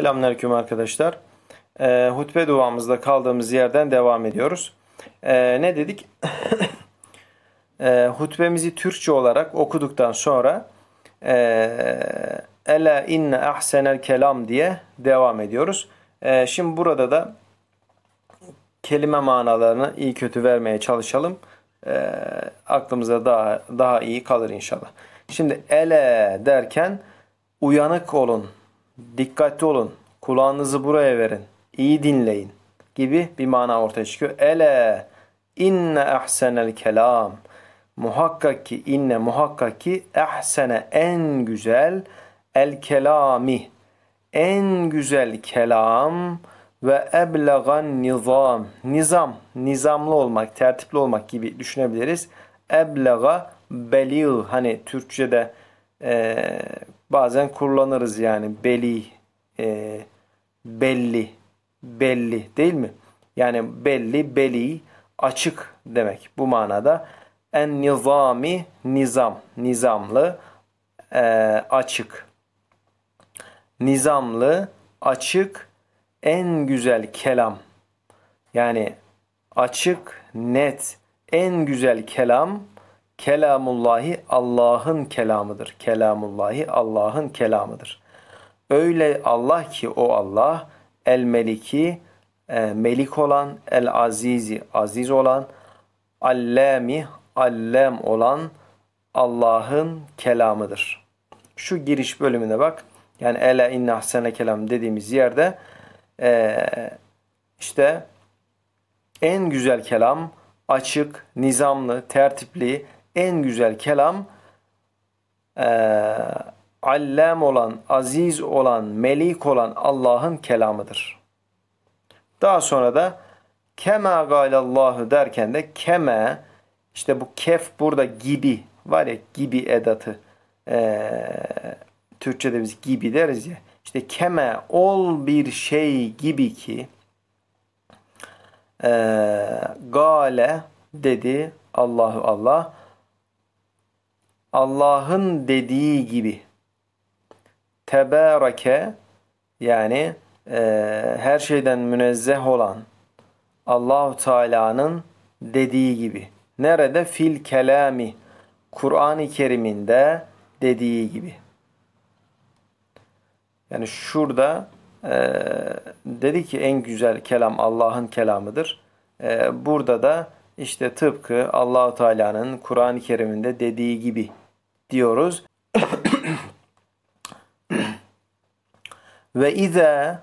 Selamünaleyküm arkadaşlar. E, hutbe duamızda kaldığımız yerden devam ediyoruz. E, ne dedik? e, hutbemizi Türkçe olarak okuduktan sonra e, Ela inne ahsenel kelam diye devam ediyoruz. E, şimdi burada da kelime manalarını iyi kötü vermeye çalışalım. E, aklımıza daha daha iyi kalır inşallah. Şimdi ele derken uyanık olun dikkatli olun, kulağınızı buraya verin, iyi dinleyin gibi bir mana ortaya çıkıyor. Ele inne ahsenel kelam. Muhakkak ki inne muhakkak ki ahsene en güzel el kelami. En güzel kelam ve eblegan nizam. Nizam, nizamlı olmak, tertipli olmak gibi düşünebiliriz. Eblega belir. Hani Türkçe'de e, bazen kullanırız yani beli, e, belli, belli değil mi? Yani belli, beli, açık demek. Bu manada en nizami nizam, nizamlı, e, açık. Nizamlı, açık, en güzel kelam. Yani açık, net, en güzel kelam Kelamullahi Allah'ın kelamıdır. Kelamullahi Allah'ın kelamıdır. Öyle Allah ki o Allah el meliki e, melik olan, el azizi aziz olan, allemi allem olan Allah'ın kelamıdır. Şu giriş bölümüne bak. Yani ela inne ahsene kelam dediğimiz yerde e, işte en güzel kelam açık, nizamlı, tertipli, en güzel kelam e, allem olan, aziz olan, melik olan Allah'ın kelamıdır. Daha sonra da kema galallahu derken de keme işte bu kef burada gibi var ya gibi edatı e, Türkçe'de biz gibi deriz ya. işte keme ol bir şey gibi ki e, gale dedi Allahu Allah Allah'ın dediği gibi tebereke yani e, her şeyden münezzeh olan Allahu Teala'nın dediği gibi. Nerede? Fil kelami. Kur'an-ı Kerim'inde dediği gibi. Yani şurada e, dedi ki en güzel kelam Allah'ın kelamıdır. E, burada da işte tıpkı Allahu Teala'nın Kur'an-ı Kerim'inde dediği gibi diyoruz. Ve ize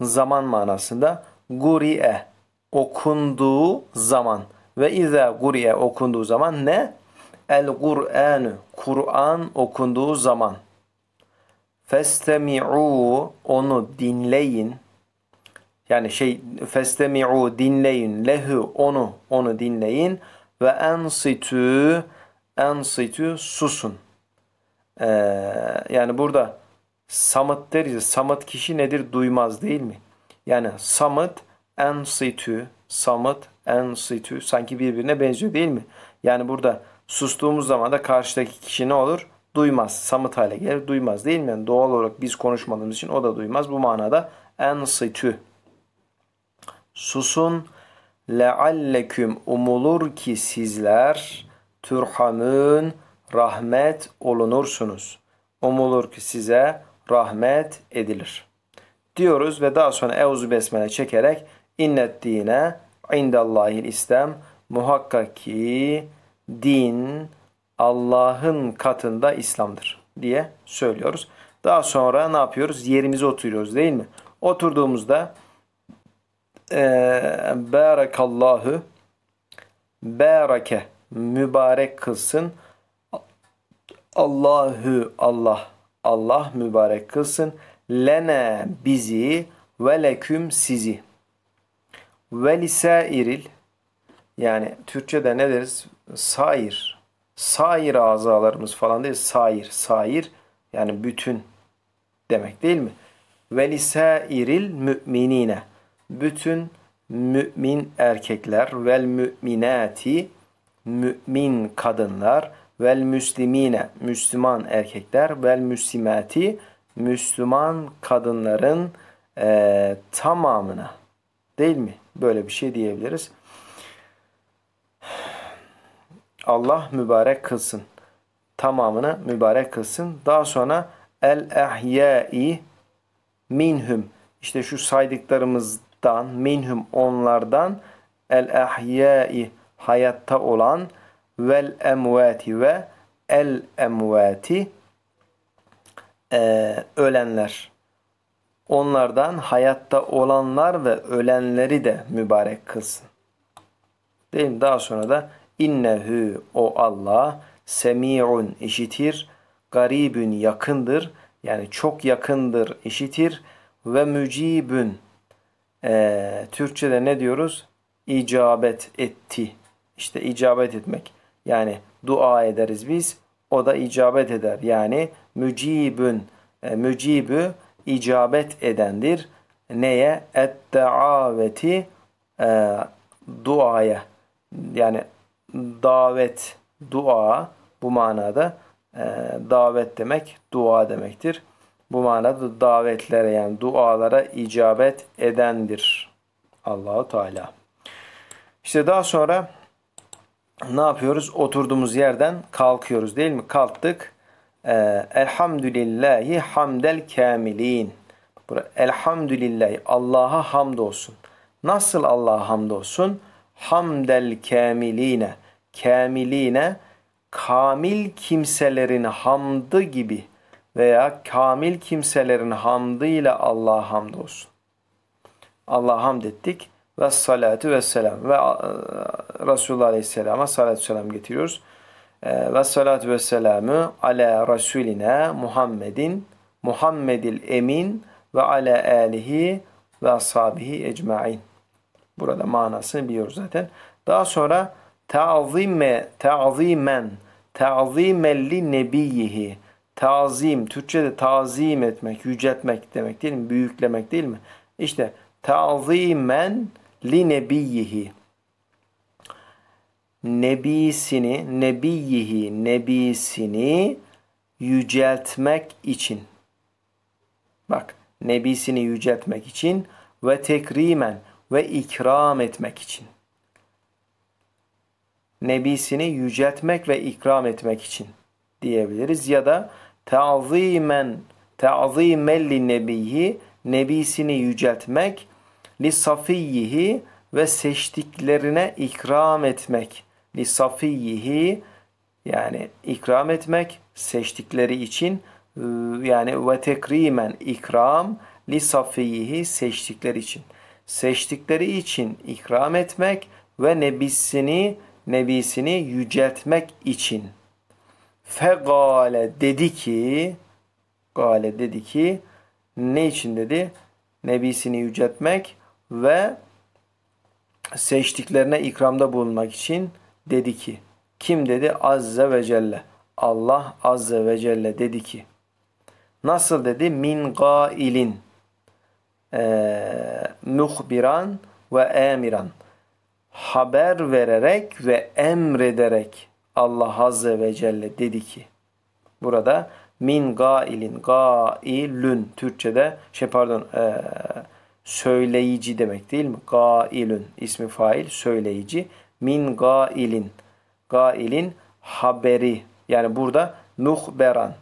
zaman manasında guri'e okunduğu zaman ve ize guri'e okunduğu zaman ne? El Kur'an Kur'an okunduğu zaman festemi'u onu dinleyin. Yani şey festemi'u dinleyin lehu onu onu dinleyin ve ensitü ensitü susun. Ee, yani burada samıt deriz. Samıt kişi nedir? Duymaz değil mi? Yani samıt ensitü, samıt ensitü sanki birbirine benziyor değil mi? Yani burada sustuğumuz zaman da karşıdaki kişi ne olur? Duymaz. Samıt hale gelir. Duymaz değil mi? Yani doğal olarak biz konuşmadığımız için o da duymaz. Bu manada ensitü. Susun. Lealleküm umulur ki sizler Türhamın rahmet olunursunuz. Umulur ki size rahmet edilir. Diyoruz ve daha sonra Euzu Besmele çekerek innet dine indallahil istem muhakkak ki din Allah'ın katında İslam'dır diye söylüyoruz. Daha sonra ne yapıyoruz? Yerimize oturuyoruz değil mi? Oturduğumuzda e, Barakallahu Barake mübarek kılsın. Allahü Allah Allah mübarek kılsın. Lene bizi ve leküm sizi. Ve iril. yani Türkçe'de ne deriz? Sair. Sair azalarımız falan değil. Sair. Sair yani bütün demek değil mi? Ve iril müminine. Bütün mümin erkekler vel müminati mümin kadınlar vel müslimine Müslüman erkekler vel müslimati Müslüman kadınların e, tamamına değil mi? Böyle bir şey diyebiliriz. Allah mübarek kılsın. Tamamını mübarek kılsın. Daha sonra el ehyai minhum işte şu saydıklarımızdan minhum onlardan el ehyai hayatta olan vel emvati ve el emvati e, ölenler. Onlardan hayatta olanlar ve ölenleri de mübarek kılsın. Değil mi? Daha sonra da innehu o Allah semi'un işitir, garibün yakındır yani çok yakındır işitir ve mücibün e, Türkçe'de ne diyoruz? İcabet etti işte icabet etmek. Yani dua ederiz biz. O da icabet eder. Yani mücibün, e, mücibü icabet edendir. Neye? Et-daveti e, duaya. Yani davet, dua bu manada e, davet demek, dua demektir. Bu manada davetlere yani dualara icabet edendir Allahu Teala. İşte daha sonra ne yapıyoruz? Oturduğumuz yerden kalkıyoruz değil mi? Kalktık. Ee, elhamdülillahi hamdel kamilin. Elhamdülillahi Allah'a hamdolsun. Nasıl Allah'a hamdolsun? Hamdel kamiline. Kamiline kamil kimselerin hamdı gibi veya kamil kimselerin hamdıyla Allah'a hamdolsun. Allah'a hamd ettik ve salatu ve selam ve e, Resulullah Aleyhisselam'a salatu selam getiriyoruz. E, ve salatu ve selamü ala Resulina Muhammedin Muhammedil emin ve ala alihi ve ashabihi ecmain. Burada manasını biliyoruz zaten. Daha sonra ta'zime ta'zimen ta'zimen li nebiyihi tazim Türkçe'de tazim etmek, yüceltmek demek değil mi? Büyüklemek değil mi? İşte tazimen li nebiyyihi nebisini nebiyyihi nebisini yüceltmek için bak nebisini yüceltmek için ve tekrimen ve ikram etmek için nebisini yüceltmek ve ikram etmek için diyebiliriz ya da ta'zimen ta'zimen li nebiyyi nebisini yüceltmek Li safiyihi ve seçtiklerine ikram etmek. Li safiyihi yani ikram etmek seçtikleri için ıı, yani ve tekrimen ikram li safiyihi seçtikleri için. Seçtikleri için ikram etmek ve nebisini nebisini yüceltmek için. Fegale dedi ki Gale dedi ki ne için dedi? Nebisini yüceltmek ve seçtiklerine ikramda bulunmak için dedi ki kim dedi azze ve celle Allah azze ve celle dedi ki nasıl dedi min gailin e, muhbiran ve emiran haber vererek ve emrederek Allah azze ve celle dedi ki burada min gailin gailün Türkçe'de şey pardon eee söyleyici demek değil mi? Gailün ismi fail söyleyici. Min gailin. Gailin haberi. Yani burada Nuhberan,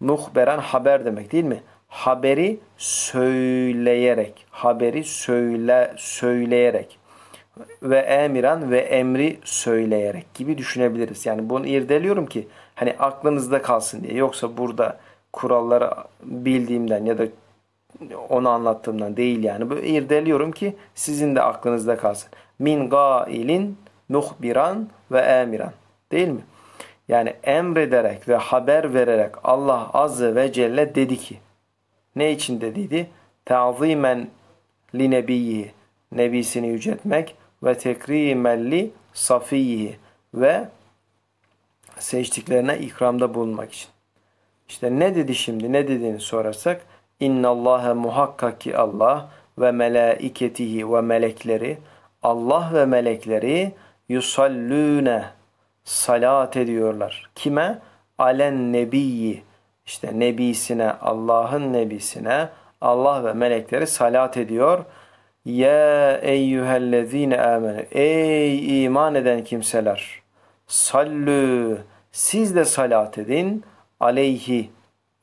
Nuhberan haber demek değil mi? Haberi söyleyerek. Haberi söyle söyleyerek. Ve emiran ve emri söyleyerek gibi düşünebiliriz. Yani bunu irdeliyorum ki hani aklınızda kalsın diye. Yoksa burada kuralları bildiğimden ya da onu anlattığımdan değil yani. bu irdeliyorum ki sizin de aklınızda kalsın. Min gailin muhbiran ve emiran. Değil mi? Yani emrederek ve haber vererek Allah Azze ve Celle dedi ki ne için dediydi? Ta'zimen li nebiyyi nebisini yüceltmek ve tekrimen li safiyyi ve seçtiklerine ikramda bulunmak için. İşte ne dedi şimdi ne dediğini sorarsak İnna Allaha muhakkak ki Allah ve melaiketihi ve melekleri Allah ve melekleri yusallûne salat ediyorlar. Kime? Alen nebiyyi. İşte nebisine, Allah'ın nebisine Allah ve melekleri salat ediyor. Ya eyyühellezine amenu. Ey iman eden kimseler. Sallu. Siz de salat edin. Aleyhi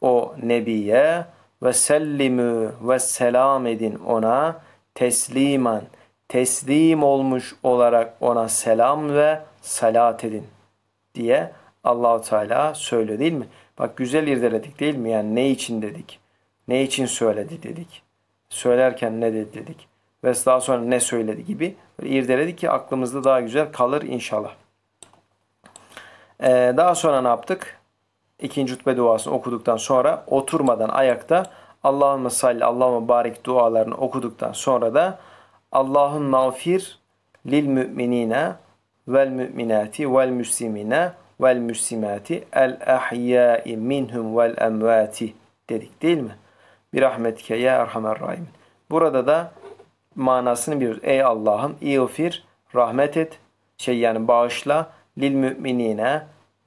o nebiye ve sellimü ve selam edin ona teslimen teslim olmuş olarak ona selam ve salat edin diye Allahu Teala söylüyor değil mi? Bak güzel irdeledik değil mi? Yani ne için dedik? Ne için söyledi dedik? Söylerken ne dedi dedik? Ve daha sonra ne söyledi gibi irdeledik ki aklımızda daha güzel kalır inşallah. Ee, daha sonra ne yaptık? ikinci hutbe duasını okuduktan sonra oturmadan ayakta Allah'ın salli Allah'ın barik dualarını okuduktan sonra da Allah'ın mağfir lil müminine vel müminati vel müslimine vel müslimati el ahyai minhum vel emvati dedik değil mi? Bir rahmetike ya erhamer rahimin. Burada da manasını biliyoruz. Ey Allah'ım iğfir rahmet et şey yani bağışla lil müminine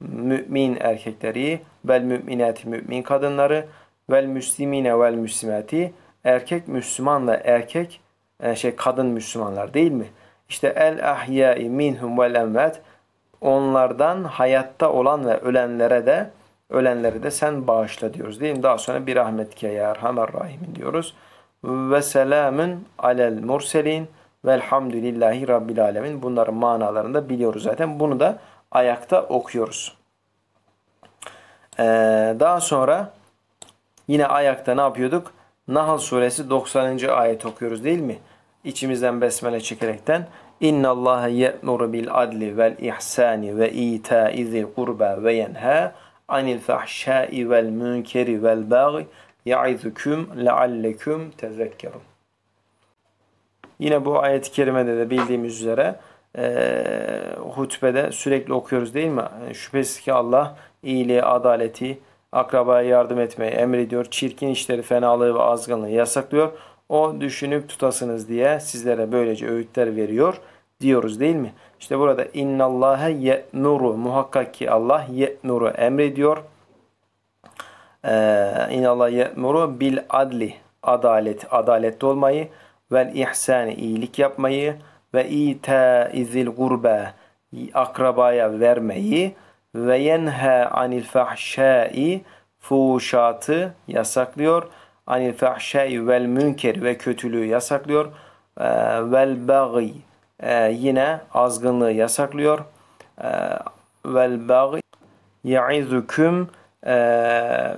mümin erkekleri vel müminati mümin kadınları vel müslimine vel müslimati erkek Müslümanla erkek e, şey kadın Müslümanlar değil mi? İşte el ahyai minhum vel emvet onlardan hayatta olan ve ölenlere de ölenleri de sen bağışla diyoruz değil mi? Daha sonra bir rahmetke ya erhamer rahimin diyoruz. Ve selamın alel murselin velhamdülillahi rabbil alemin. Bunların manalarını da biliyoruz zaten. Bunu da ayakta okuyoruz. Ee, daha sonra yine ayakta ne yapıyorduk? Nahl suresi 90. ayet okuyoruz değil mi? İçimizden besmele çekerekten İnna Allah ye'muru bil adli vel ihsani ve ita'i zil kurba ve yenha anil fahşai vel münkeri vel bagi ya'izukum leallekum tezekkerun. Yine bu ayet-i kerimede de bildiğimiz üzere e, hutbede sürekli okuyoruz değil mi? Ee, şüphesiz ki Allah iyiliği, adaleti, akrabaya yardım etmeyi emrediyor. Çirkin işleri, fenalığı ve azgınlığı yasaklıyor. O düşünüp tutasınız diye sizlere böylece öğütler veriyor diyoruz değil mi? İşte burada innallâhe ye'nuru muhakkak ki Allah ye'nuru emrediyor. Ee, innallâhe ye'nuru bil adli adalet, adalette olmayı ve ihsani iyilik yapmayı ve ite izil gurbe akrabaya vermeyi ve yenhe anil fahşai fuşatı yasaklıyor. Anil fahşai vel münker ve kötülüğü yasaklıyor. E, vel bagi e, yine azgınlığı yasaklıyor. E, vel bagi ya'izüküm e,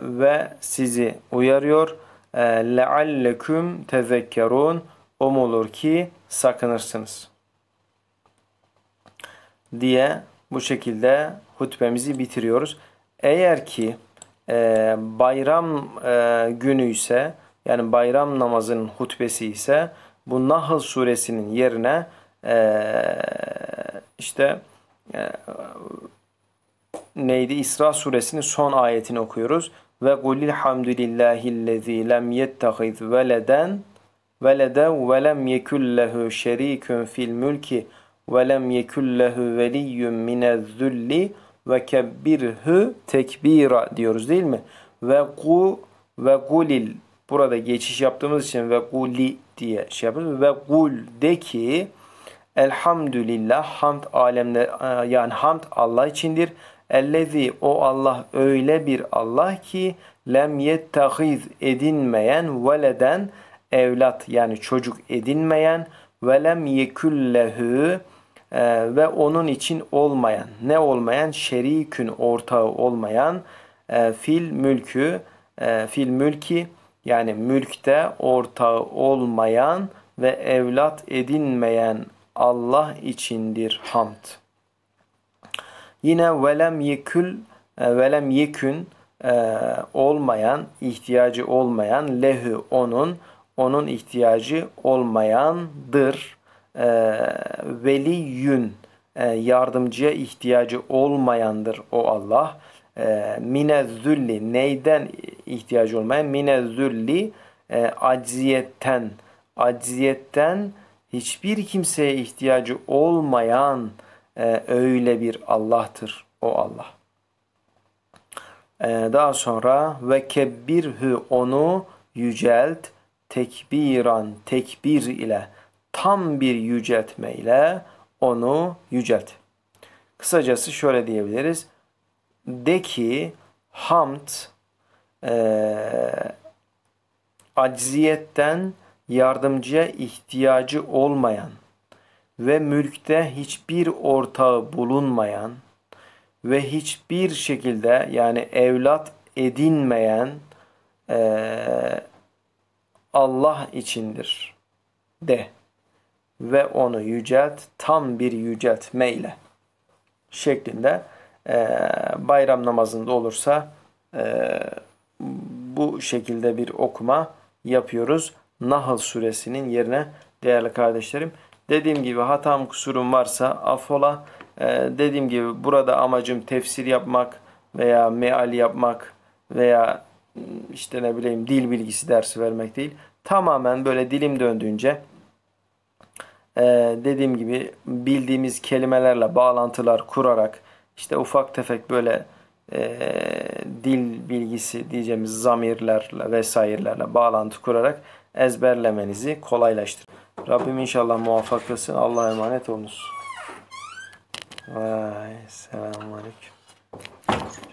ve sizi uyarıyor. E, ee, lealleküm tezekkerun umulur ki sakınırsınız. Diye bu şekilde hutbemizi bitiriyoruz. Eğer ki e, bayram e, günü ise yani bayram namazının hutbesi ise bu Nahl suresinin yerine e, işte e, neydi İsra suresinin son ayetini okuyoruz. Ve kulil hamdülillahillezî lem yettehiz veleden veleden ve lem yekul lehu şerikun fil mülki ve lem yekul lehu veliyyun minezzulli ve kebbirhü tekbira diyoruz değil mi? Ve ku ve gulil burada geçiş yaptığımız için ve guli diye şey yapıyoruz. Ve gul de ki elhamdülillah hamd alemde yani hamd Allah içindir. Ellezi o Allah öyle bir Allah ki lem yettehiz edinmeyen veleden evlat yani çocuk edinmeyen ve lem yeküllehu e, ve onun için olmayan ne olmayan şerikün ortağı olmayan e, fil mülkü e, fil mülki yani mülkte ortağı olmayan ve evlat edinmeyen Allah içindir hamd. Yine velem yekül velem yekün olmayan, ihtiyacı olmayan lehü onun onun ihtiyacı olmayandır. E, veliyün e, yardımcıya ihtiyacı olmayandır o Allah. E, mine zülli neyden ihtiyacı olmayan? Mine zülli e, acziyetten acziyetten hiçbir kimseye ihtiyacı olmayan e, öyle bir Allah'tır o Allah. E, daha sonra ve kebbirhü onu yücelt tekbiran tekbir ile tam bir yüceltme ile onu yücelt. Kısacası şöyle diyebiliriz. De ki hamd e, acziyetten yardımcıya ihtiyacı olmayan ve mülkte hiçbir ortağı bulunmayan ve hiçbir şekilde yani evlat edinmeyen e, Allah içindir de ve onu yücelt tam bir yüceltmeyle şeklinde e, bayram namazında olursa e, bu şekilde bir okuma yapıyoruz. Nahl suresinin yerine değerli kardeşlerim. Dediğim gibi hatam kusurum varsa affola. Ee, dediğim gibi burada amacım tefsir yapmak veya meal yapmak veya işte ne bileyim dil bilgisi dersi vermek değil tamamen böyle dilim döndüğünce e, dediğim gibi bildiğimiz kelimelerle bağlantılar kurarak işte ufak tefek böyle e, dil bilgisi diyeceğimiz zamirlerle vesairelerle bağlantı kurarak ezberlemenizi kolaylaştır. Rabbim inşallah muvaffak kılsın. Allah'a emanet olunuz. Vay, selamun aleyküm.